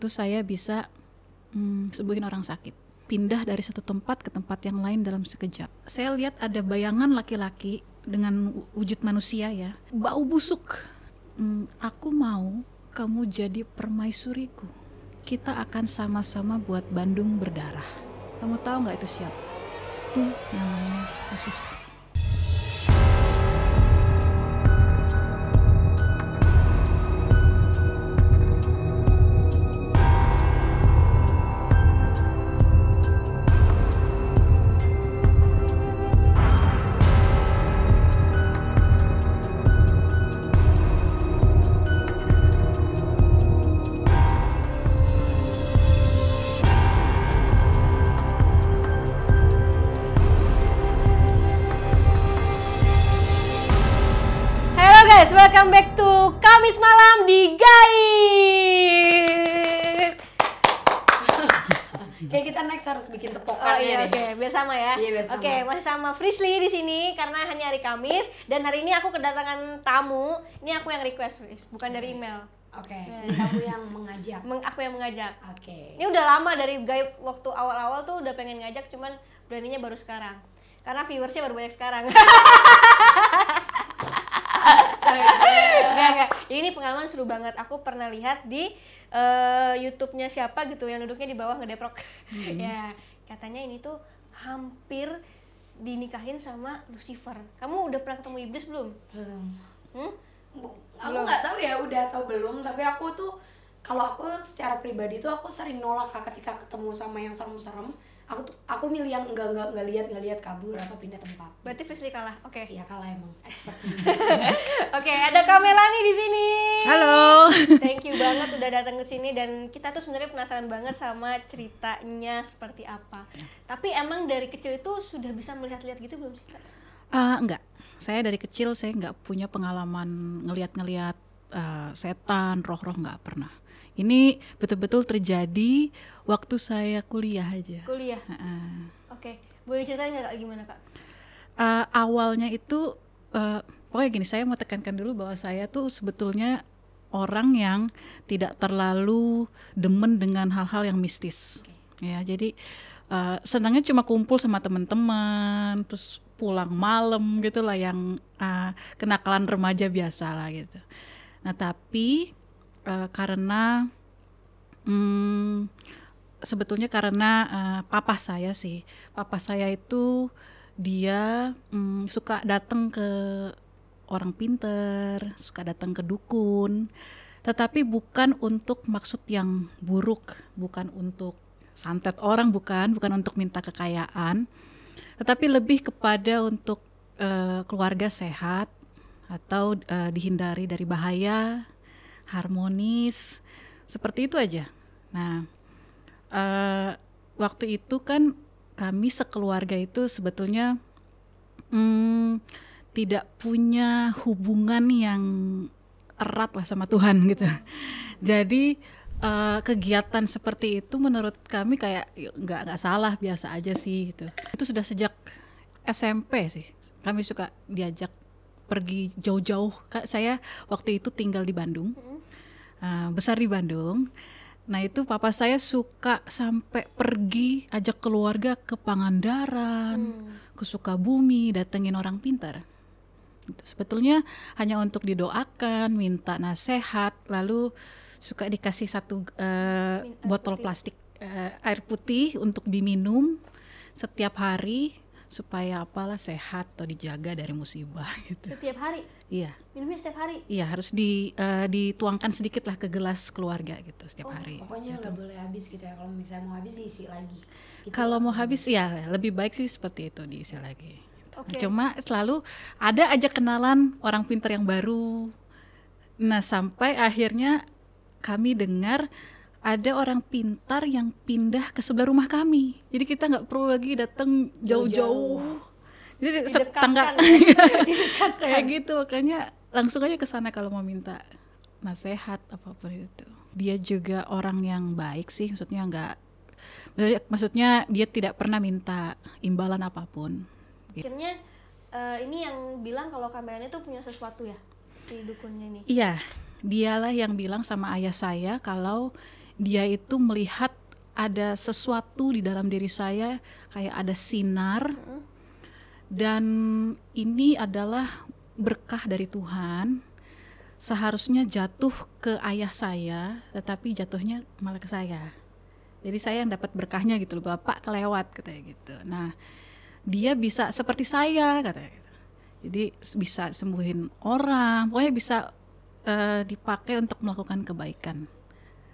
itu saya bisa hmm, sembuhin orang sakit pindah dari satu tempat ke tempat yang lain dalam sekejap. Saya lihat ada bayangan laki-laki dengan wujud manusia ya, bau busuk. Hmm, aku mau kamu jadi permaisuriku. Kita akan sama-sama buat Bandung berdarah. Kamu tahu nggak itu siapa? Itu namanya Lucifer. malam di Gaib. Kayak kita next harus bikin tepokan oh, iya, ya, Oke, okay. biar sama ya. Iya, biar Oke, okay, masih sama Frisly di sini karena hanya hari Kamis dan hari ini aku kedatangan tamu. Ini aku yang request, Fris, bukan dari email. Oke, okay. Iya. Hmm. kamu yang mengajak. Meng, aku yang mengajak. Oke. Okay. Ini udah lama dari gaib waktu awal-awal tuh udah pengen ngajak, cuman beraninya baru sekarang. Karena viewersnya baru banyak sekarang. Gak, gak. ini pengalaman seru banget. Aku pernah lihat di uh, YouTube-nya siapa gitu yang duduknya di bawah ngedeprok. Hmm. ya, katanya ini tuh hampir dinikahin sama Lucifer. Kamu udah pernah ketemu iblis belum? Belum. Hmm? Bu, aku nggak tahu ya udah atau belum, tapi aku tuh kalau aku secara pribadi tuh aku sering nolak ketika ketemu sama yang serem-serem aku aku milih yang enggak enggak enggak lihat enggak lihat kabur atau pindah tempat. Berarti Fisri kalah. Oke. Okay. Iya kalah emang expert. Oke, okay, ada Kamela nih di sini. Halo. Thank you banget udah datang ke sini dan kita tuh sebenarnya penasaran banget sama ceritanya seperti apa. Tapi emang dari kecil itu sudah bisa melihat-lihat gitu belum sih, Uh, ah, enggak. Saya dari kecil saya enggak punya pengalaman ngelihat-ngelihat uh, setan, roh-roh nggak pernah. Ini betul-betul terjadi waktu saya kuliah aja. Kuliah. Uh -uh. Oke, okay. boleh ceritain nggak gimana kak? Uh, awalnya itu uh, pokoknya gini, saya mau tekankan dulu bahwa saya tuh sebetulnya orang yang tidak terlalu demen dengan hal-hal yang mistis. Okay. Ya, jadi uh, senangnya cuma kumpul sama teman-teman, terus pulang malam gitulah yang uh, kenakalan remaja biasa lah gitu. Nah, tapi Eh, karena hmm, sebetulnya karena uh, papa saya sih papa saya itu dia hmm, suka datang ke orang pinter suka datang ke dukun tetapi bukan untuk maksud yang buruk bukan untuk santet orang bukan bukan untuk minta kekayaan tetapi lebih kepada untuk uh, keluarga sehat atau uh, dihindari dari bahaya harmonis seperti itu aja nah uh, waktu itu kan kami sekeluarga itu sebetulnya hmm, tidak punya hubungan yang erat lah sama Tuhan gitu jadi uh, kegiatan seperti itu menurut kami kayak ya, nggak nggak salah biasa aja sih gitu itu sudah sejak SMP sih kami suka diajak pergi jauh-jauh. Saya waktu itu tinggal di Bandung, uh, besar di Bandung. Nah itu papa saya suka sampai pergi ajak keluarga ke Pangandaran, hmm. ke Sukabumi, datengin orang pintar. Gitu. Sebetulnya hanya untuk didoakan, minta nasihat, lalu suka dikasih satu uh, botol putih. plastik uh, air putih untuk diminum setiap hari supaya apalah sehat atau dijaga dari musibah gitu. Setiap hari. Iya. Minumnya setiap hari. Iya, harus di uh, dituangkan sedikit lah ke gelas keluarga gitu setiap oh, hari. Pokoknya gitu. nggak gitu. boleh habis gitu ya. Kalau misalnya mau habis diisi lagi. Gitu. Kalau mau habis ya lebih baik sih seperti itu diisi lagi. Gitu. Okay. Cuma selalu ada aja kenalan orang pinter yang baru. Nah, sampai akhirnya kami dengar ada orang pintar yang pindah ke sebelah rumah kami. Jadi kita nggak perlu lagi datang jauh-jauh. Jadi tetangga kayak gitu makanya langsung aja ke sana kalau mau minta nasehat apapun itu. Dia juga orang yang baik sih, maksudnya nggak maksudnya dia tidak pernah minta imbalan apapun. Gitu. Akhirnya uh, ini yang bilang kalau kameranya itu punya sesuatu ya si dukunnya ini. Iya, dialah yang bilang sama ayah saya kalau dia itu melihat ada sesuatu di dalam diri saya kayak ada sinar dan ini adalah berkah dari Tuhan seharusnya jatuh ke ayah saya tetapi jatuhnya malah ke saya jadi saya yang dapat berkahnya gitu loh bapak kelewat katanya gitu nah dia bisa seperti saya katanya gitu. jadi bisa sembuhin orang pokoknya bisa uh, dipakai untuk melakukan kebaikan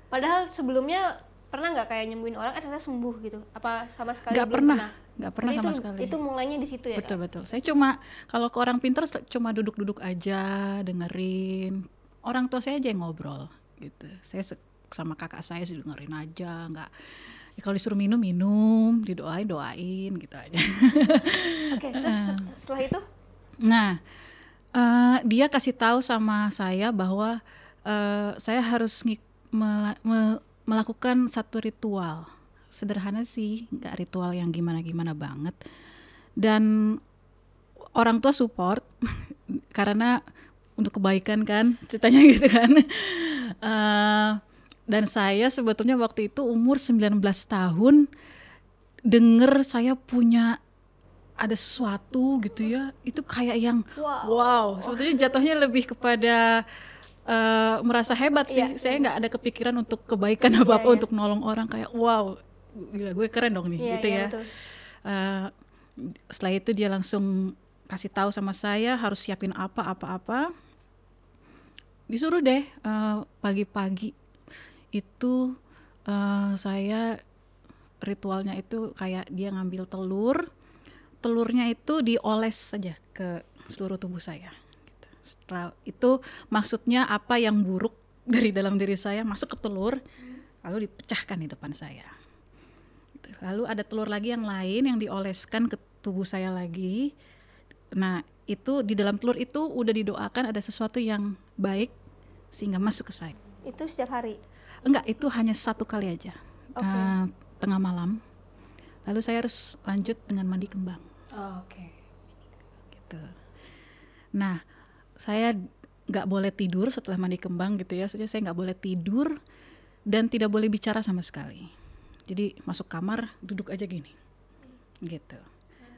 padahal sebelumnya pernah nggak kayak nyembuhin orang eh ternyata sembuh gitu apa sama sekali nggak pernah nggak nah, pernah Jadi sama itu, sekali itu mulainya di situ ya betul kak? betul saya cuma kalau ke orang pinter cuma duduk-duduk aja dengerin orang tua saya aja yang ngobrol gitu saya sama kakak saya sih dengerin aja nggak ya kalau disuruh minum minum didoain doain gitu aja oke terus setelah itu nah uh, dia kasih tahu sama saya bahwa uh, saya harus ngik mel mel melakukan satu ritual sederhana sih nggak ritual yang gimana gimana banget dan orang tua support karena untuk kebaikan kan ceritanya gitu kan uh, dan saya sebetulnya waktu itu umur 19 tahun denger saya punya ada sesuatu gitu ya itu kayak yang wow, wow. sebetulnya jatuhnya lebih kepada uh, merasa hebat sih. Yeah, saya nggak ada kepikiran untuk kebaikan apa iya, apa yeah, yeah. untuk nolong orang kayak wow gila gue keren dong nih yeah, gitu yeah, ya. Uh, setelah itu dia langsung kasih tahu sama saya harus siapin apa apa apa. Disuruh deh pagi eh, pagi-pagi itu uh, saya ritualnya itu kayak dia ngambil telur, telurnya itu dioles saja ke seluruh tubuh saya setelah itu maksudnya apa yang buruk dari dalam diri saya masuk ke telur lalu dipecahkan di depan saya gitu. lalu ada telur lagi yang lain yang dioleskan ke tubuh saya lagi nah itu di dalam telur itu udah didoakan ada sesuatu yang baik sehingga masuk ke saya itu setiap hari enggak itu hanya satu kali aja okay. uh, eh, tengah malam lalu saya harus lanjut dengan mandi kembang oh, oke okay. gitu nah saya nggak boleh tidur setelah mandi kembang gitu ya saja saya nggak boleh tidur dan tidak boleh bicara sama sekali jadi masuk kamar duduk aja gini gitu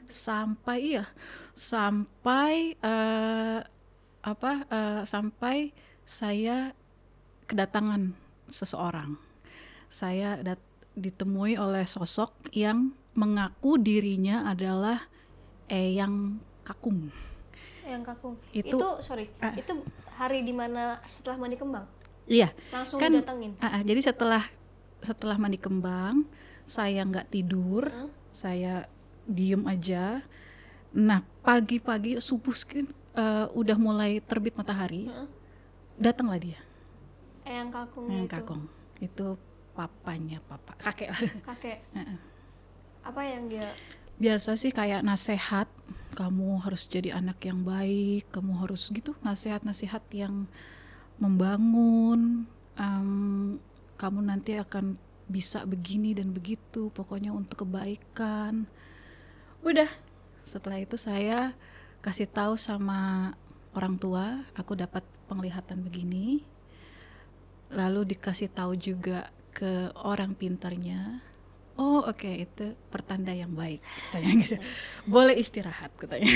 sampai iya sampai uh, apa uh, sampai saya kedatangan seseorang saya dat ditemui oleh sosok yang mengaku dirinya adalah Eyang Kakung yang kakung itu, itu sorry uh, itu hari dimana setelah mandi kembang iya langsung kan, datangin uh, ah, uh, ah, jadi setelah setelah mandi kembang saya nggak tidur huh? saya diem aja nah pagi-pagi subuh uh, udah mulai terbit matahari huh? datanglah dia eh, yang kakung yang kakung itu papanya papa kakek kakek apa yang dia biasa sih kayak nasehat kamu harus jadi anak yang baik kamu harus gitu nasihat-nasihat yang membangun um, kamu nanti akan bisa begini dan begitu pokoknya untuk kebaikan udah setelah itu saya kasih tahu sama orang tua aku dapat penglihatan begini lalu dikasih tahu juga ke orang pintarnya oh oke okay, itu pertanda yang baik katanya gitu boleh istirahat katanya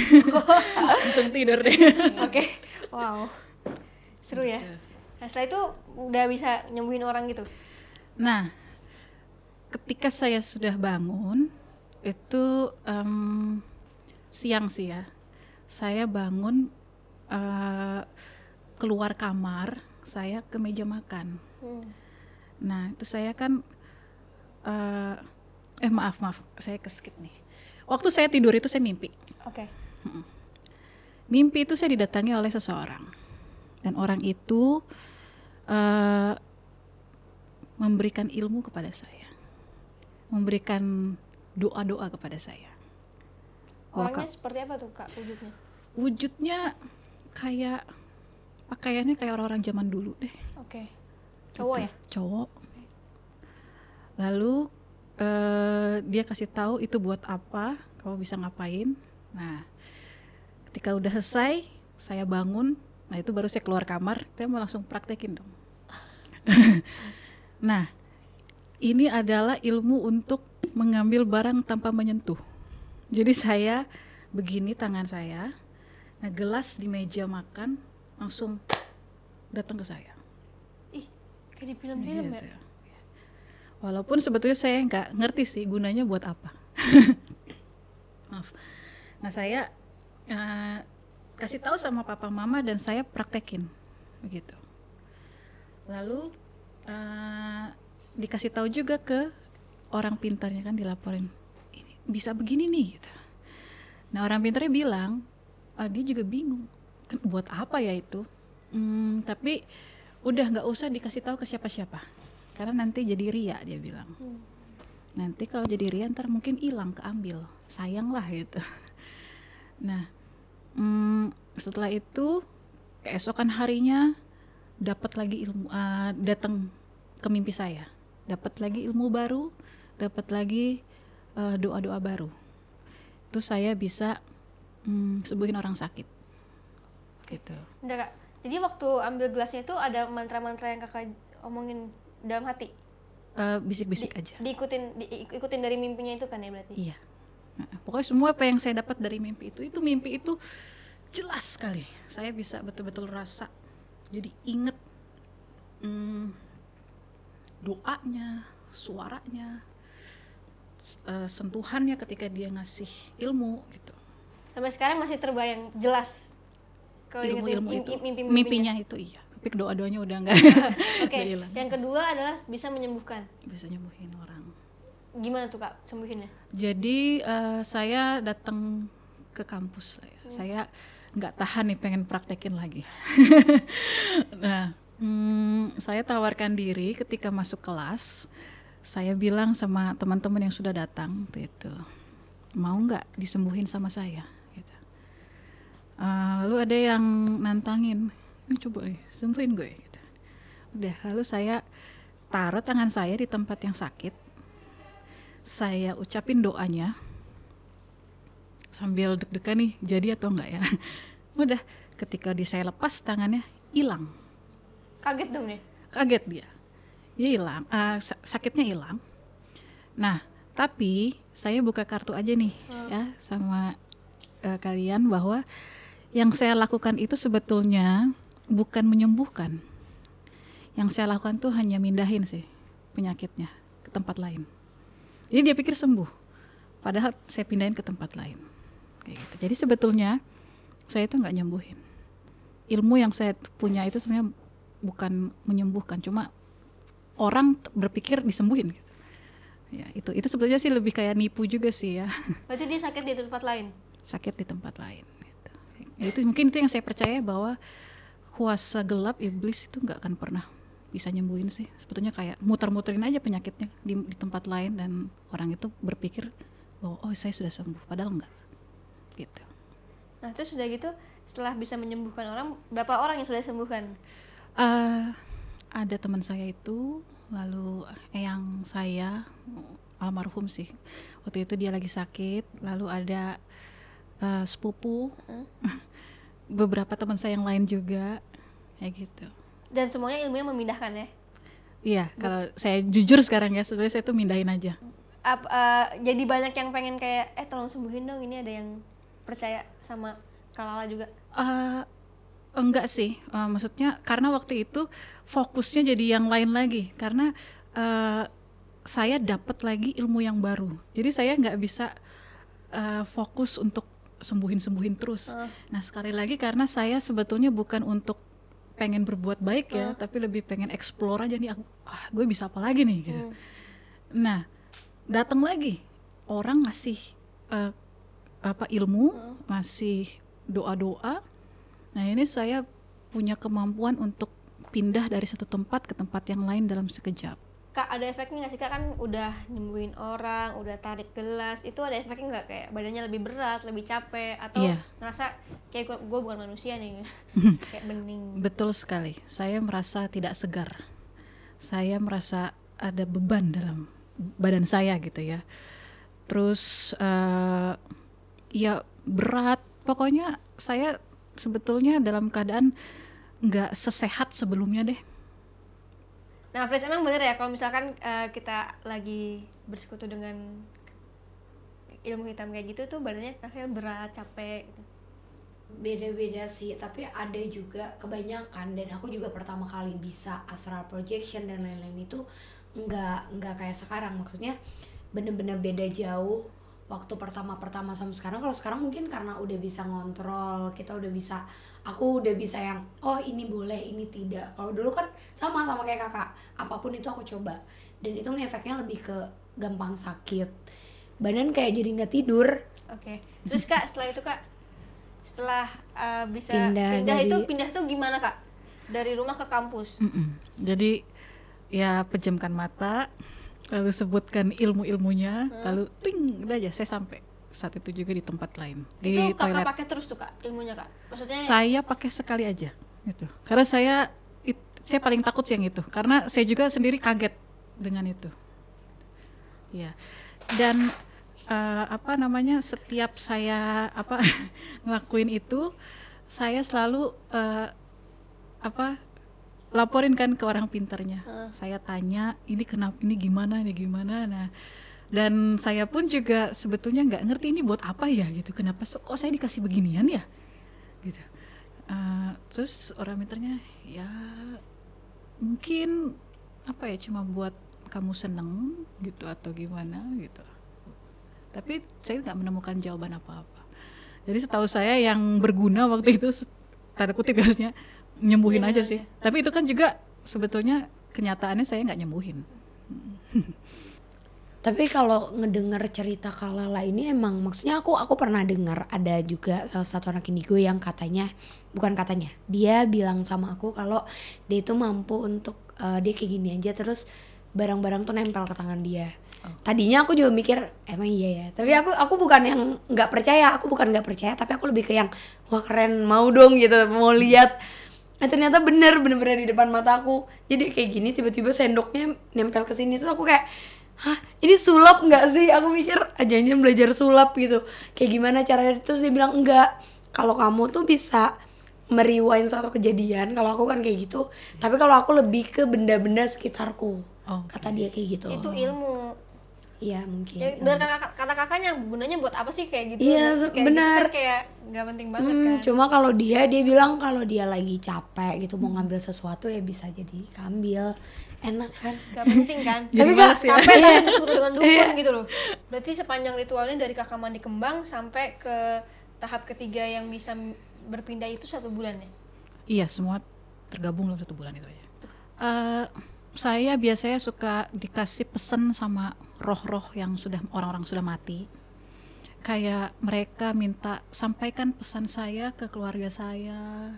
langsung tidur deh oke okay. wow seru ya gitu. nah, setelah itu udah bisa nyembuhin orang gitu nah ketika saya sudah bangun itu um, siang sih ya saya bangun uh, keluar kamar saya ke meja makan hmm. nah itu saya kan uh, eh maaf maaf saya keskip nih waktu saya tidur itu saya mimpi oke okay. mimpi itu saya didatangi oleh seseorang dan orang itu uh, memberikan ilmu kepada saya memberikan doa doa kepada saya orangnya Waka. seperti apa tuh kak wujudnya wujudnya kayak pakaiannya kayak orang-orang zaman dulu deh oke okay. cowok gitu. ya cowok lalu uh, dia kasih tahu itu buat apa kamu bisa ngapain nah ketika udah selesai saya bangun nah itu baru saya keluar kamar saya mau langsung praktekin dong nah ini adalah ilmu untuk mengambil barang tanpa menyentuh jadi saya begini tangan saya nah gelas di meja makan langsung datang ke saya ih kayak di film-film iya, ya Walaupun sebetulnya saya nggak ngerti sih gunanya buat apa. Maaf. Nah saya uh, kasih tahu sama papa mama dan saya praktekin begitu. Lalu uh, dikasih tahu juga ke orang pintarnya kan dilaporin ini bisa begini nih gitu. Nah orang pintarnya bilang uh, dia juga bingung kan buat apa ya itu. Hmm, tapi udah nggak usah dikasih tahu ke siapa-siapa karena nanti jadi ria dia bilang hmm. nanti kalau jadi ria ntar mungkin hilang keambil sayang lah gitu nah hmm, setelah itu keesokan harinya dapat lagi ilmu uh, datang ke mimpi saya dapat lagi ilmu baru dapat lagi uh, doa-doa baru itu saya bisa hmm, sembuhin orang sakit gitu Bentar, kak. jadi waktu ambil gelasnya itu ada mantra-mantra yang kakak omongin dalam hati eh, bisik-bisik uh, aja diikutin diikutin dari mimpinya itu kan ya berarti iya pokoknya semua apa yang saya dapat dari mimpi itu itu mimpi itu jelas sekali saya bisa betul-betul rasa jadi inget hmm, doanya suaranya uh, sentuhannya ketika dia ngasih ilmu gitu sampai sekarang masih terbayang jelas kalau ilmu ilmu itu mimpi mimpinya itu iya topik doa-doanya udah enggak. Iya. Oke. okay. Yang kedua adalah bisa menyembuhkan. Bisa nyembuhin orang. Gimana tuh Kak sembuhinnya? Jadi uh, saya datang ke kampus saya. Hmm. Saya nggak tahan nih pengen praktekin lagi. nah, hmm, saya tawarkan diri ketika masuk kelas. Saya bilang sama teman-teman yang sudah datang itu, mau nggak disembuhin sama saya? Uh, lalu ada yang nantangin, coba nih sembuhin gue gitu. udah lalu saya taruh tangan saya di tempat yang sakit saya ucapin doanya sambil deg-degan nih jadi atau enggak ya udah ketika di saya lepas tangannya hilang kaget dong nih kaget dia dia hilang uh, sakitnya hilang nah tapi saya buka kartu aja nih hmm. ya sama uh, kalian bahwa yang saya lakukan itu sebetulnya bukan menyembuhkan. Yang saya lakukan tuh hanya mindahin sih penyakitnya ke tempat lain. Jadi dia pikir sembuh, padahal saya pindahin ke tempat lain. Kayak gitu. Jadi sebetulnya saya itu nggak nyembuhin. Ilmu yang saya punya itu sebenarnya bukan menyembuhkan, cuma orang berpikir disembuhin gitu. Ya, itu itu sebetulnya sih lebih kayak nipu juga sih ya. Berarti dia sakit di tempat lain? Sakit di tempat lain gitu. Itu mungkin itu yang saya percaya bahwa kuasa gelap iblis itu nggak akan pernah bisa nyembuhin sih sebetulnya kayak muter-muterin aja penyakitnya di, di tempat lain dan orang itu berpikir bahwa oh saya sudah sembuh padahal enggak gitu nah terus sudah gitu setelah bisa menyembuhkan orang berapa orang yang sudah sembuhkan uh, ada teman saya itu lalu eh, yang saya almarhum sih waktu itu dia lagi sakit lalu ada uh, sepupu uh. beberapa teman saya yang lain juga kayak gitu dan semuanya ilmunya memindahkan ya iya kalau saya jujur sekarang ya sebenarnya saya tuh mindahin aja Ap, uh, jadi banyak yang pengen kayak eh tolong sembuhin dong ini ada yang percaya sama Kalala juga uh, enggak sih uh, maksudnya karena waktu itu fokusnya jadi yang lain lagi karena uh, saya dapat lagi ilmu yang baru jadi saya nggak bisa uh, fokus untuk sembuhin-sembuhin terus. Uh. Nah, sekali lagi karena saya sebetulnya bukan untuk pengen berbuat baik ya, uh. tapi lebih pengen explore aja nih aku ah, gue bisa apa lagi nih gitu. Hmm. Nah, datang lagi orang masih uh, eh, apa ilmu, uh. ngasih doa-doa. Nah, ini saya punya kemampuan untuk pindah dari satu tempat ke tempat yang lain dalam sekejap kak ada efeknya nggak sih kak kan udah nyembuhin orang udah tarik gelas itu ada efeknya nggak kayak badannya lebih berat lebih capek atau yeah. ngerasa kayak gue bukan manusia nih kayak bening gitu? betul sekali saya merasa tidak segar saya merasa ada beban dalam badan saya gitu ya terus uh, ya berat pokoknya saya sebetulnya dalam keadaan nggak sesehat sebelumnya deh Nah, Fresh emang bener ya kalau misalkan uh, kita lagi bersekutu dengan ilmu hitam kayak gitu tuh badannya kayak berat, capek gitu. Beda-beda sih, tapi ada juga kebanyakan dan aku juga pertama kali bisa astral projection dan lain-lain itu nggak nggak kayak sekarang maksudnya bener-bener beda jauh waktu pertama-pertama sama sekarang kalau sekarang mungkin karena udah bisa ngontrol kita udah bisa aku udah bisa yang oh ini boleh ini tidak kalau dulu kan sama sama kayak kakak apapun itu aku coba dan itu ngefeknya lebih ke gampang sakit badan kayak jadi nggak tidur oke okay. terus kak setelah itu kak setelah uh, bisa pindah, pindah dari... itu pindah tuh gimana kak dari rumah ke kampus mm -mm. jadi ya pejamkan mata lalu sebutkan ilmu-ilmunya hmm. lalu ting udah aja saya sampai saat itu juga di tempat lain di itu kakak pakai terus tuh kak ilmunya kak maksudnya saya pakai sekali aja gitu karena saya it, saya paling takut sih yang itu karena saya juga sendiri kaget dengan itu ya dan uh, apa namanya setiap saya apa ngelakuin itu saya selalu uh, apa laporin kan ke orang pinternya. Uh. Saya tanya, ini kenapa, ini gimana, ini gimana. Nah, dan saya pun juga sebetulnya nggak ngerti ini buat apa ya gitu. Kenapa so, kok saya dikasih beginian ya? Gitu. Uh, terus orang pinternya ya mungkin apa ya cuma buat kamu seneng gitu atau gimana gitu. Tapi saya nggak menemukan jawaban apa-apa. Jadi setahu saya yang berguna waktu itu tanda kutip maksudnya nyembuhin yeah. aja iya. sih. Tapi itu kan juga sebetulnya kenyataannya saya nggak nyembuhin. Tapi kalau ngedengar cerita Kalala ini emang maksudnya aku aku pernah dengar ada juga salah satu anak indigo yang katanya bukan katanya dia bilang sama aku kalau dia itu mampu untuk uh, dia kayak gini aja terus barang-barang tuh nempel ke tangan dia. Oh. Tadinya aku juga mikir emang iya ya. Tapi aku aku bukan yang nggak percaya, aku bukan nggak percaya, tapi aku lebih ke yang wah keren mau dong gitu, mau lihat eh ternyata bener bener-bener di depan mata aku jadi kayak gini tiba-tiba sendoknya nempel ke sini tuh aku kayak Hah, ini sulap nggak sih? Aku mikir aja ah, ini belajar sulap gitu. Kayak gimana caranya? Terus dia bilang enggak. Kalau kamu tuh bisa meriwain suatu kejadian. Kalau aku kan kayak gitu. Tapi kalau aku lebih ke benda-benda sekitarku. Okay. Oh. Kata dia kayak gitu. Itu ilmu Iya mungkin. Ya, benar kata, kata kakaknya gunanya buat apa sih kayak gitu? Iya kayak gitu kan, benar. Gitu kayak nggak penting banget hmm, kan. Cuma kalau dia dia bilang kalau dia lagi capek gitu mau ngambil sesuatu ya bisa jadi kambil enak kan? Gak penting kan? Jadi tapi gak ya? capek kan? Iya. disuruh dengan dukun iya. gitu loh. Berarti sepanjang ritualnya dari kakak mandi kembang sampai ke tahap ketiga yang bisa berpindah itu satu bulan ya? Iya semua tergabung dalam satu bulan itu aja. Uh, saya biasanya suka dikasih pesan sama roh-roh yang sudah orang-orang sudah mati kayak mereka minta sampaikan pesan saya ke keluarga saya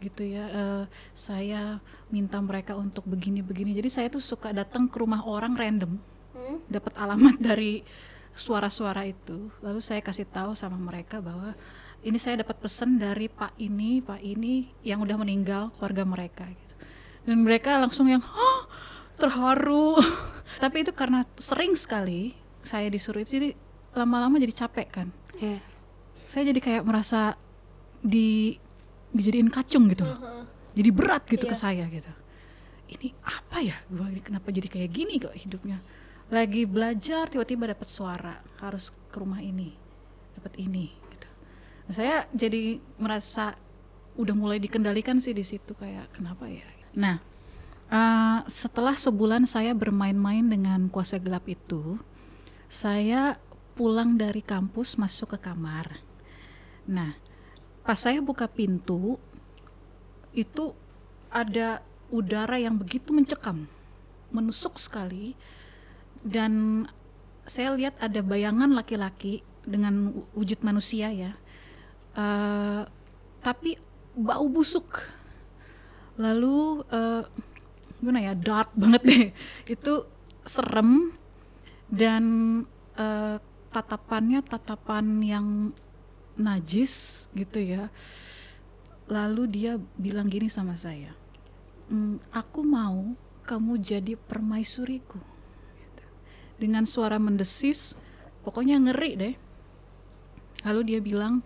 gitu ya uh, saya minta mereka untuk begini-begini jadi saya tuh suka datang ke rumah orang random hmm? dapat alamat dari suara-suara itu lalu saya kasih tahu sama mereka bahwa ini saya dapat pesan dari pak ini pak ini yang udah meninggal keluarga mereka gitu dan mereka langsung yang oh, terharu tapi itu karena sering sekali saya disuruh itu jadi lama-lama jadi capek kan yeah. saya jadi kayak merasa di dijadiin kacung gitu Uh-huh. jadi berat gitu yeah. ke iya. saya gitu ini apa ya gua ini kenapa jadi kayak gini kok hidupnya lagi belajar tiba-tiba dapat suara harus ke rumah ini dapat ini gitu nah, saya jadi merasa udah mulai dikendalikan sih di situ kayak kenapa ya Nah, uh, setelah sebulan saya bermain-main dengan kuasa gelap itu, saya pulang dari kampus masuk ke kamar. Nah, pas saya buka pintu, itu ada udara yang begitu mencekam, menusuk sekali, dan saya lihat ada bayangan laki-laki dengan wujud manusia ya, uh, tapi bau busuk lalu uh, gimana ya dark banget deh itu serem dan uh, tatapannya tatapan yang najis gitu ya lalu dia bilang gini sama saya mm, aku mau kamu jadi permaisuriku gitu. dengan suara mendesis pokoknya ngeri deh lalu dia bilang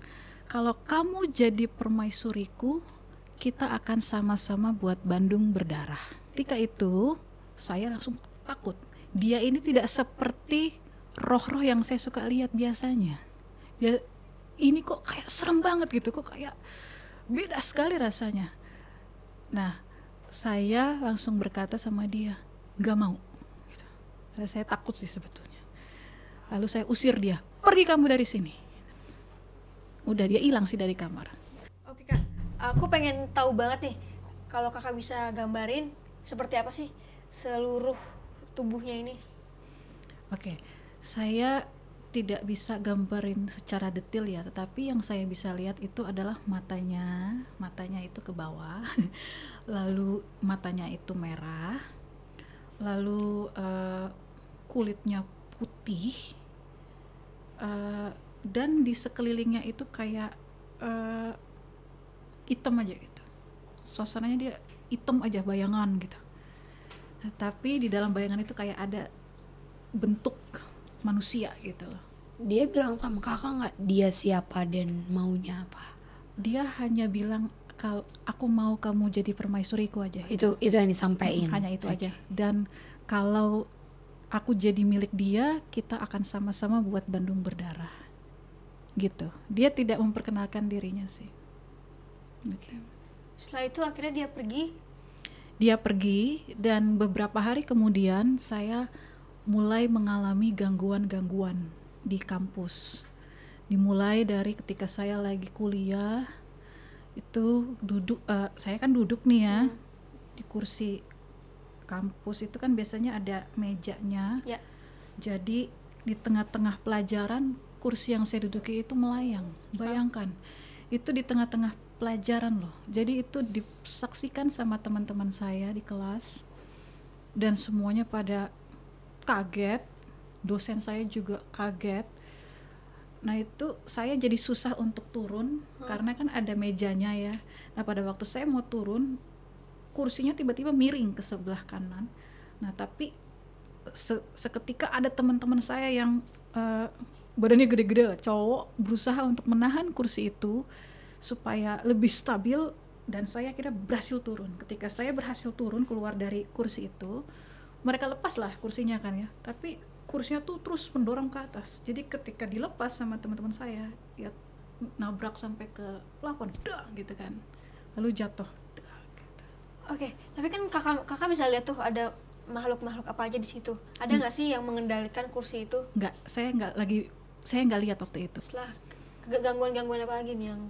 kalau kamu jadi permaisuriku kita akan sama-sama buat Bandung berdarah. Ketika itu, saya langsung takut. Dia ini tidak seperti roh-roh yang saya suka lihat biasanya. Dia ini kok kayak serem banget gitu, kok kayak beda sekali rasanya. Nah, saya langsung berkata sama dia, gak mau. Gitu. saya takut sih sebetulnya. Lalu saya usir dia, pergi kamu dari sini. Udah dia hilang sih dari kamar Aku pengen tahu banget nih kalau kakak bisa gambarin seperti apa sih seluruh tubuhnya ini. Oke, okay. saya tidak bisa gambarin secara detail ya, tetapi yang saya bisa lihat itu adalah matanya, matanya itu ke bawah, lalu matanya itu merah, lalu uh, kulitnya putih, uh, dan di sekelilingnya itu kayak uh, hitam aja gitu suasananya dia hitam aja bayangan gitu nah, tapi di dalam bayangan itu kayak ada bentuk manusia gitu loh dia bilang sama kakak nggak dia siapa dan maunya apa dia hanya bilang kalau aku mau kamu jadi permaisuriku aja itu itu yang disampaikan hanya itu okay. aja dan kalau aku jadi milik dia kita akan sama-sama buat Bandung berdarah gitu dia tidak memperkenalkan dirinya sih setelah itu akhirnya dia pergi. Dia pergi dan beberapa hari kemudian saya mulai mengalami gangguan-gangguan di kampus. Dimulai dari ketika saya lagi kuliah itu duduk uh, saya kan duduk nih ya hmm. di kursi kampus itu kan biasanya ada mejanya. Ya. Jadi di tengah-tengah pelajaran kursi yang saya duduki itu melayang. Bayangkan. Itu di tengah-tengah pelajaran loh. Jadi itu disaksikan sama teman-teman saya di kelas dan semuanya pada kaget, dosen saya juga kaget. Nah itu saya jadi susah untuk turun hmm. karena kan ada mejanya ya. Nah pada waktu saya mau turun kursinya tiba-tiba miring ke sebelah kanan. Nah tapi se seketika ada teman-teman saya yang uh, badannya gede-gede, cowok berusaha untuk menahan kursi itu supaya lebih stabil dan saya kira berhasil turun. Ketika saya berhasil turun keluar dari kursi itu, mereka lepas lah kursinya kan ya. Tapi kursinya tuh terus mendorong ke atas. Jadi ketika dilepas sama teman-teman saya, ya nabrak sampai ke plafon, dang gitu kan. Lalu jatuh. Gitu. Oke, okay, tapi kan kakak kakak bisa lihat tuh ada makhluk-makhluk apa aja di situ. Ada hmm. nggak hmm. sih yang mengendalikan kursi itu? Nggak, saya nggak lagi saya nggak lihat waktu itu. Setelah gangguan-gangguan apa lagi nih yang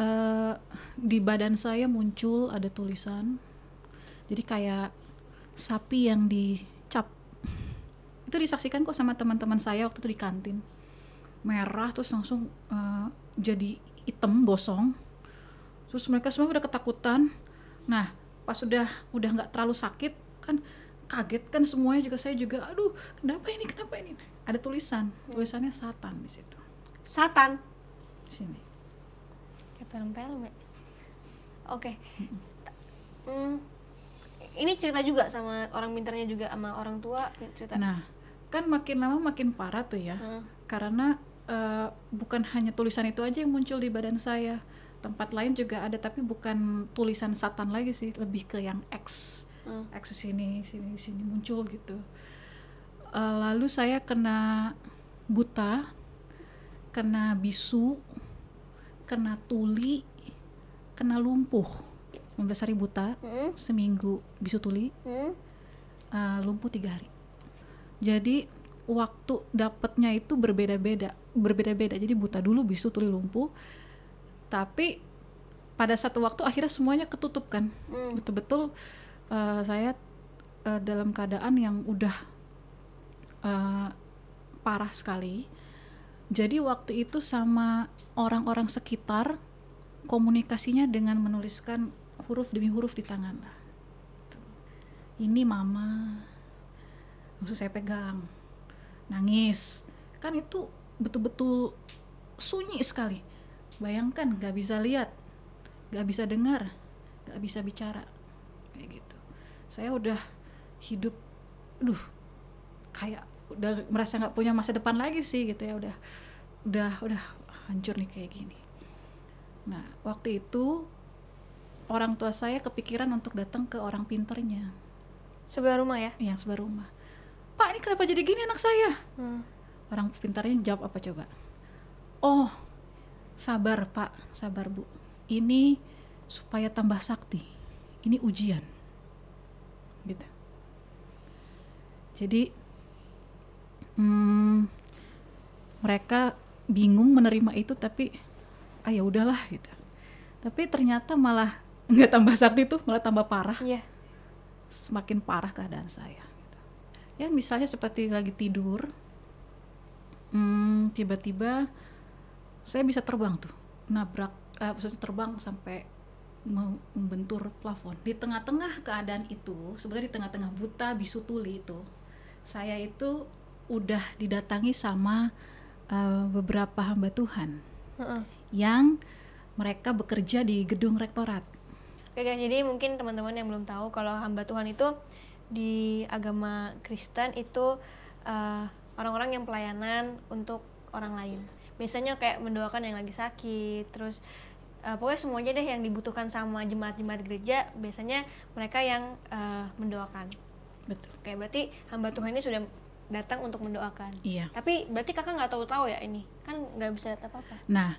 uh, di badan saya muncul ada tulisan jadi kayak sapi yang dicap itu disaksikan kok sama teman-teman saya waktu itu di kantin merah terus langsung uh, jadi hitam gosong terus mereka semua udah ketakutan nah pas sudah udah nggak terlalu sakit kan kaget kan semuanya juga saya juga aduh kenapa ini kenapa ini ada tulisan tulisannya satan di situ satan sini kayak film-film ya oke hmm, ini cerita juga sama orang pinternya juga sama orang tua cerita nah kan makin lama makin parah tuh ya hmm. karena uh, bukan hanya tulisan itu aja yang muncul di badan saya tempat lain juga ada tapi bukan tulisan satan lagi sih lebih ke yang X hmm. X sini sini sini muncul gitu uh, lalu saya kena buta kena bisu kena tuli kena lumpuh 15 hari buta hmm? seminggu bisu tuli hmm? uh, lumpuh tiga hari jadi waktu dapetnya itu berbeda-beda berbeda-beda jadi buta dulu bisu tuli lumpuh tapi pada satu waktu akhirnya semuanya ketutup kan hmm. betul-betul uh, saya uh, dalam keadaan yang udah uh, parah sekali jadi waktu itu sama orang-orang sekitar komunikasinya dengan menuliskan huruf demi huruf di tangan Ini mama, maksud saya pegang, nangis. Kan itu betul-betul sunyi sekali. Bayangkan gak bisa lihat, gak bisa dengar, gak bisa bicara, kayak gitu. Saya udah hidup, duh, kayak udah merasa nggak punya masa depan lagi sih gitu ya udah udah udah hancur nih kayak gini nah waktu itu orang tua saya kepikiran untuk datang ke orang pinternya sebelah rumah ya Iya sebelah rumah pak ini kenapa jadi gini anak saya hmm. orang pintarnya jawab apa coba oh sabar pak sabar bu ini supaya tambah sakti ini ujian gitu jadi hmm, mereka bingung menerima itu tapi ah ya udahlah gitu tapi ternyata malah nggak tambah sakti tuh malah tambah parah yeah. semakin parah keadaan saya gitu. ya misalnya seperti lagi tidur hmm, tiba-tiba hmm, saya bisa terbang tuh nabrak eh, maksudnya terbang sampai membentur plafon di tengah-tengah keadaan itu sebenarnya di tengah-tengah buta bisu tuli itu saya itu udah didatangi sama Eh, beberapa hamba Tuhan uh-uh. yang mereka bekerja di gedung rektorat. Oke guys, jadi mungkin teman-teman yang belum tahu kalau hamba Tuhan itu di agama Kristen itu uh, orang-orang yang pelayanan untuk orang lain. Biasanya kayak mendoakan yang lagi sakit, terus uh, pokoknya semuanya deh yang dibutuhkan sama jemaat-jemaat gereja biasanya mereka yang uh, mendoakan. Betul. Oke, berarti hamba Tuhan ini sudah datang untuk mendoakan. Iya. Tapi berarti kakak nggak tahu-tahu ya ini, kan nggak bisa lihat apa-apa. Nah,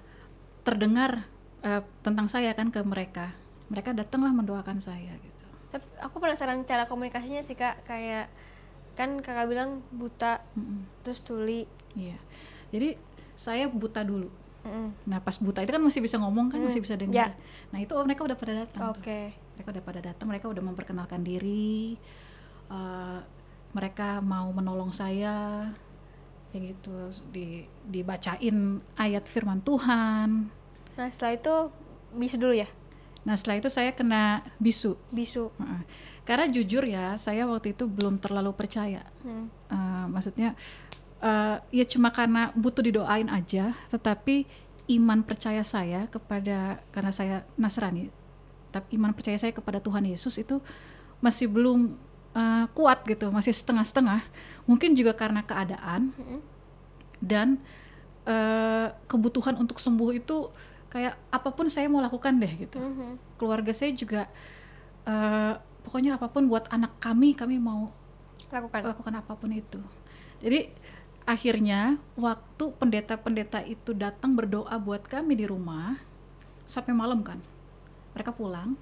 terdengar uh, tentang saya kan ke mereka, mereka datanglah mendoakan saya gitu. Tapi aku penasaran cara komunikasinya sih kak, kayak kan kakak bilang buta, mm -mm. terus tuli. Iya. Jadi saya buta dulu. Mm. Nah pas buta itu kan masih bisa ngomong kan mm. masih bisa dengar. Yeah. Nah itu oh, mereka udah pada datang. Oke. Okay. Mereka udah pada datang, mereka udah memperkenalkan diri. Uh, mereka mau menolong saya ya gitu di dibacain ayat firman Tuhan nah setelah itu bisu dulu ya nah setelah itu saya kena bisu bisu karena jujur ya saya waktu itu belum terlalu percaya hmm. uh, maksudnya uh, ya cuma karena butuh didoain aja tetapi iman percaya saya kepada karena saya Nasrani tapi iman percaya saya kepada Tuhan Yesus itu masih belum uh, kuat gitu masih setengah-setengah mungkin juga karena keadaan dan uh, kebutuhan untuk sembuh itu kayak apapun saya mau lakukan deh gitu mm-hmm. keluarga saya juga uh, pokoknya apapun buat anak kami kami mau lakukan lakukan apapun itu jadi akhirnya waktu pendeta-pendeta itu datang berdoa buat kami di rumah sampai malam kan mereka pulang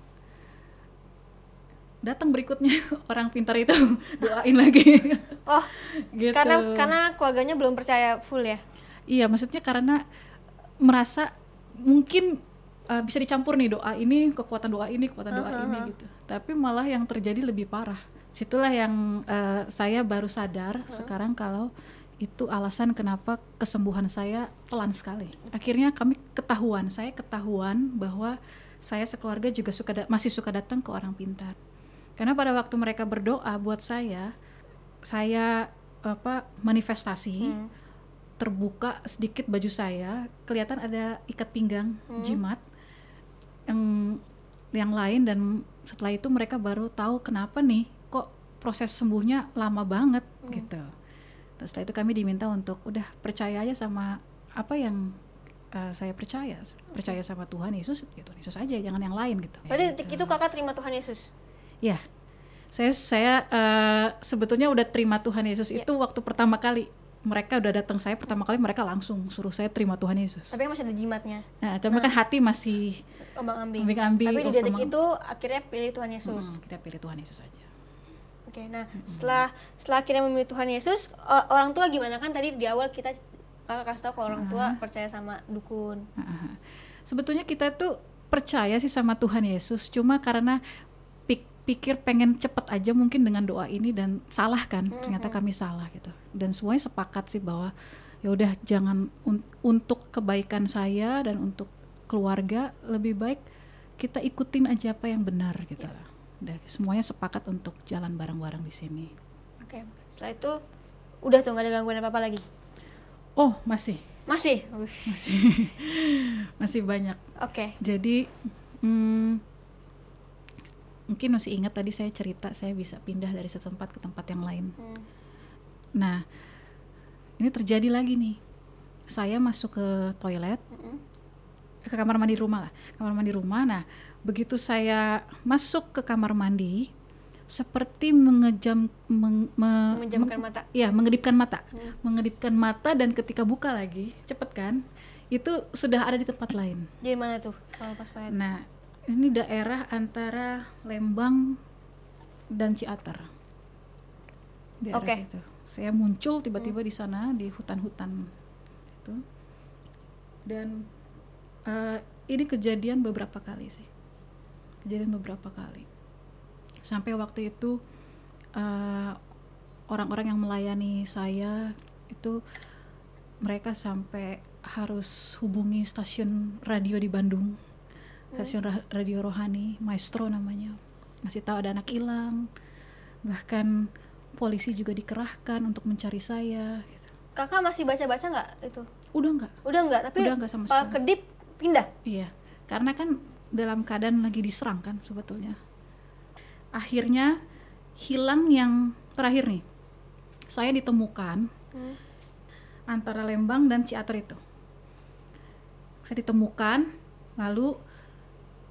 datang berikutnya orang pintar itu doain lagi oh gitu. karena karena keluarganya belum percaya full ya iya maksudnya karena merasa mungkin uh, bisa dicampur nih doa ini kekuatan doa ini kekuatan doa uh -huh. ini gitu tapi malah yang terjadi lebih parah situlah yang uh, saya baru sadar uh -huh. sekarang kalau itu alasan kenapa kesembuhan saya pelan sekali akhirnya kami ketahuan saya ketahuan bahwa saya sekeluarga juga suka masih suka datang ke orang pintar karena pada waktu mereka berdoa buat saya, saya apa manifestasi hmm. terbuka sedikit baju saya, kelihatan ada ikat pinggang hmm. jimat yang yang lain dan setelah itu mereka baru tahu kenapa nih kok proses sembuhnya lama banget hmm. gitu. Terus setelah itu kami diminta untuk udah percaya aja sama apa yang uh, saya percaya, percaya hmm. sama Tuhan Yesus gitu, Yesus aja, jangan yang lain gitu. Berarti detik gitu. itu kakak terima Tuhan Yesus? ya saya saya uh, sebetulnya udah terima Tuhan Yesus ya. itu waktu pertama kali mereka udah datang saya pertama kali mereka langsung suruh saya terima Tuhan Yesus. Tapi masih ada jimatnya. Nah, cuma nah. kan hati masih ombang-ambing. ambing Tapi di detik itu akhirnya pilih Tuhan Yesus. Hmm, kita pilih Tuhan Yesus aja. Oke, okay, nah hmm. setelah setelah akhirnya memilih Tuhan Yesus, orang tua gimana kan tadi di awal kita kalau ah, kasih tahu kalau orang tua uh-huh. percaya sama dukun. Uh-huh. Sebetulnya kita tuh percaya sih sama Tuhan Yesus, cuma karena pikir pengen cepet aja mungkin dengan doa ini dan salah kan mm -hmm. ternyata kami salah gitu dan semuanya sepakat sih bahwa ya udah jangan un untuk kebaikan saya dan untuk keluarga lebih baik kita ikutin aja apa yang benar gitu yeah. lah semuanya sepakat untuk jalan bareng-bareng di sini oke okay. setelah itu udah tuh nggak ada gangguan apa apa lagi oh masih masih masih masih banyak oke okay. jadi hmm, mungkin masih ingat tadi saya cerita saya bisa pindah dari satu tempat ke tempat yang lain. Hmm. Nah, ini terjadi lagi nih. Saya masuk ke toilet, hmm. ke kamar mandi rumah lah, kamar mandi rumah. Nah, begitu saya masuk ke kamar mandi, seperti mengejam meng, me, mengejamkan meng, mata. Ya, mengedipkan mata. Hmm. Mengedipkan mata dan ketika buka lagi, cepet kan? Itu sudah ada di tempat lain. Jadi mana tuh? Kalau pas toilet. Nah, ini daerah antara Lembang dan Ciater. Oke. okay. itu. Saya muncul tiba-tiba hmm. di sana di hutan-hutan itu. Dan uh, ini kejadian beberapa kali sih. Kejadian beberapa kali. Sampai waktu itu eh, orang-orang uh, orang -orang yang melayani saya itu mereka sampai harus hubungi stasiun radio di Bandung stasiun ra radio rohani maestro namanya masih tahu ada anak hilang bahkan polisi juga dikerahkan untuk mencari saya gitu. kakak masih baca baca nggak itu udah nggak udah nggak tapi udah nggak sama sekali kedip pindah iya karena kan dalam keadaan lagi diserang kan sebetulnya akhirnya hilang yang terakhir nih saya ditemukan hmm. antara Lembang dan Ciater itu saya ditemukan lalu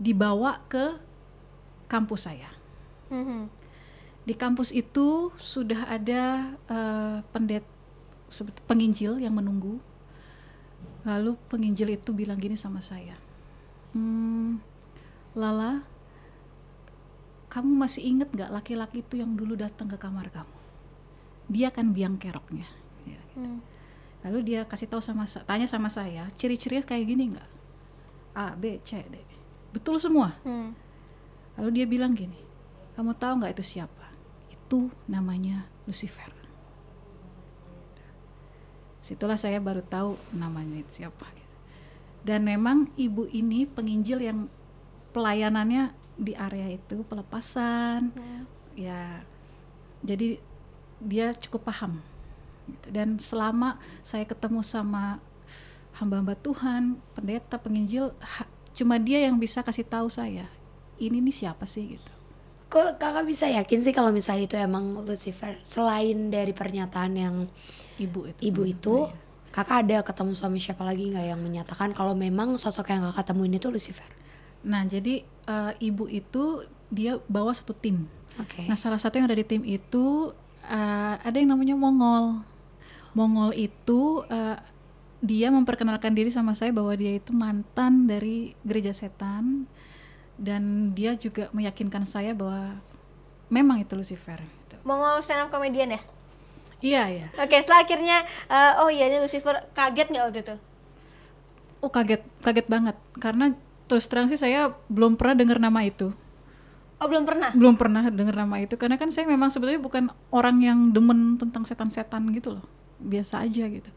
dibawa ke kampus saya. Mm-hmm. Di kampus itu sudah ada uh, pendet penginjil yang menunggu. Lalu penginjil itu bilang gini sama saya, hmm, Lala, kamu masih inget gak laki-laki itu yang dulu datang ke kamar kamu? Dia kan biang keroknya. Hmm. Lalu dia kasih tahu sama tanya sama saya, ciri-cirinya kayak gini nggak? A, B, C, D betul semua hmm. lalu dia bilang gini kamu tahu nggak itu siapa itu namanya Lucifer situlah saya baru tahu namanya itu siapa dan memang ibu ini penginjil yang pelayanannya di area itu pelepasan hmm. ya jadi dia cukup paham dan selama saya ketemu sama hamba-hamba Tuhan pendeta penginjil cuma dia yang bisa kasih tahu saya ini nih siapa sih gitu kok kakak bisa yakin sih kalau misalnya itu emang Lucifer selain dari pernyataan yang ibu itu ibu iya. itu ya. kakak ada ketemu suami siapa lagi nggak yang menyatakan kalau memang sosok yang kakak temuin itu Lucifer nah jadi uh, ibu itu dia bawa satu tim okay. nah salah satu yang ada di tim itu uh, ada yang namanya Mongol Mongol itu uh, dia memperkenalkan diri sama saya bahwa dia itu mantan dari gereja setan dan dia juga meyakinkan saya bahwa memang itu Lucifer. Gitu. Mau ngomong stand up komedian ya? Iya iya. Oke setelah akhirnya uh, oh iya ini Lucifer kaget nggak waktu itu? Oh kaget kaget banget karena terus terang sih saya belum pernah dengar nama itu. Oh belum pernah? Belum pernah dengar nama itu karena kan saya memang sebetulnya bukan orang yang demen tentang setan-setan gitu loh biasa aja gitu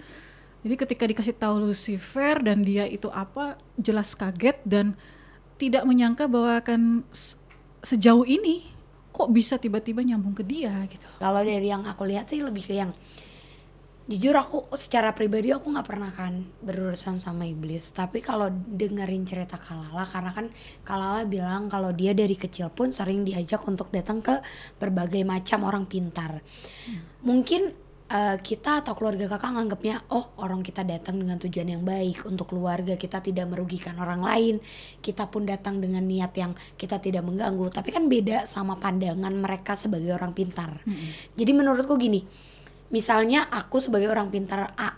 jadi ketika dikasih tahu Lucifer dan dia itu apa, jelas kaget dan tidak menyangka bahwa akan sejauh ini kok bisa tiba-tiba nyambung ke dia gitu. Kalau dari yang aku lihat sih lebih ke yang jujur aku secara pribadi aku nggak pernah kan berurusan sama iblis tapi kalau dengerin cerita Kalala karena kan Kalala bilang kalau dia dari kecil pun sering diajak untuk datang ke berbagai macam orang pintar hmm. mungkin Eh, kita atau keluarga kakak nganggapnya oh orang kita datang dengan tujuan yang baik untuk keluarga kita tidak merugikan orang lain kita pun datang dengan niat yang kita tidak mengganggu tapi kan beda sama pandangan mereka sebagai orang pintar hmm. jadi menurutku gini misalnya aku sebagai orang pintar A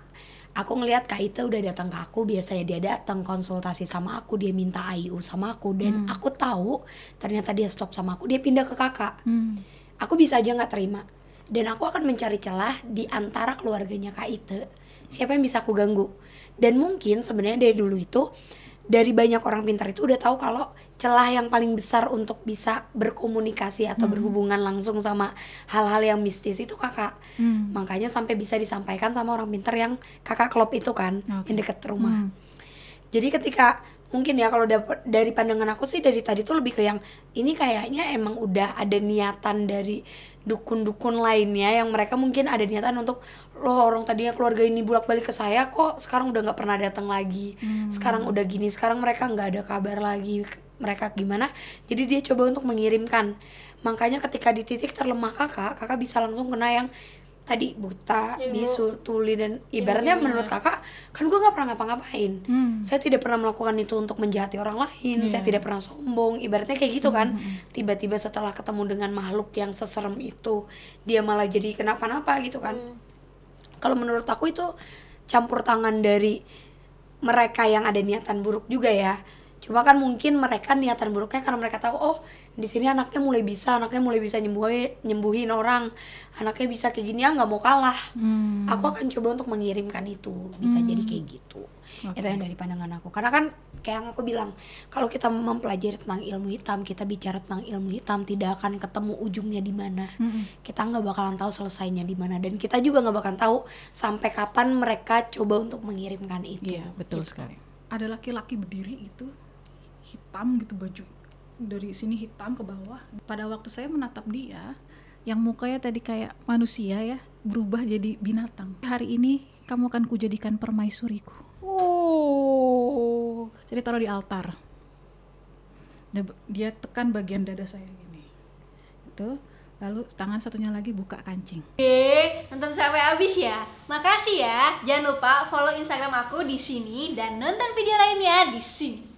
aku ngelihat Kak Ita udah datang ke aku biasanya dia datang konsultasi sama aku dia minta IU sama aku dan hmm. aku tahu ternyata dia stop sama aku dia pindah ke kakak hmm. aku bisa aja nggak terima dan aku akan mencari celah di antara keluarganya Kak Ite siapa yang bisa aku ganggu dan mungkin sebenarnya dari dulu itu dari banyak orang pintar itu udah tahu kalau celah yang paling besar untuk bisa berkomunikasi atau hmm. berhubungan langsung sama hal-hal yang mistis itu kakak mm. makanya sampai bisa disampaikan sama orang pintar yang kakak klop itu kan okay. yang deket rumah mm. jadi ketika mungkin ya kalau dari pandangan aku sih dari tadi tuh lebih ke yang ini kayaknya emang udah ada niatan dari dukun-dukun lainnya yang mereka mungkin ada niatan untuk lo orang tadinya keluarga ini bolak balik ke saya kok sekarang udah nggak pernah datang lagi hmm. sekarang udah gini sekarang mereka nggak ada kabar lagi mereka gimana jadi dia coba untuk mengirimkan makanya ketika di titik terlemah kakak kakak bisa langsung kena yang tadi buta, ya, bisu, tuli dan iya, ibaratnya ya. menurut iya. kakak kan gue nggak pernah ngapa-ngapain. Hmm. Saya tidak pernah melakukan itu untuk menjahati orang lain. Saya iya. tidak pernah sombong. Ibaratnya kayak gitu hmm, kan. Hmm, hmm. Tiba-tiba setelah ketemu dengan makhluk yang seserem itu, dia malah jadi kenapa-napa gitu kan. Hmm. Kalau menurut aku itu campur tangan dari mereka yang ada niatan buruk juga ya cuma kan mungkin mereka niatan buruknya karena mereka tahu oh di sini anaknya mulai bisa anaknya mulai bisa nyembuhin nyembuhin orang anaknya bisa kayak gini ya nggak mau kalah hmm. aku akan coba untuk mengirimkan itu bisa hmm. jadi kayak gitu okay. itu yang dari pandangan aku karena kan kayak yang aku bilang kalau kita mempelajari tentang ilmu hitam kita bicara tentang ilmu hitam tidak akan ketemu ujungnya di mana hmm. kita nggak bakalan tahu selesainya di mana dan kita juga nggak bakalan tahu sampai kapan mereka coba untuk mengirimkan itu iya betul gitu. sekali ada laki-laki berdiri itu hitam gitu baju dari sini hitam ke bawah pada waktu saya menatap dia yang mukanya tadi kayak manusia ya berubah jadi binatang hari ini kamu akan kujadikan permaisuriku oh jadi taruh di altar dia tekan bagian dada saya gini itu lalu tangan satunya lagi buka kancing. Oke, nonton sampai habis ya. Makasih ya. Jangan lupa follow Instagram aku di sini dan nonton video lainnya di sini.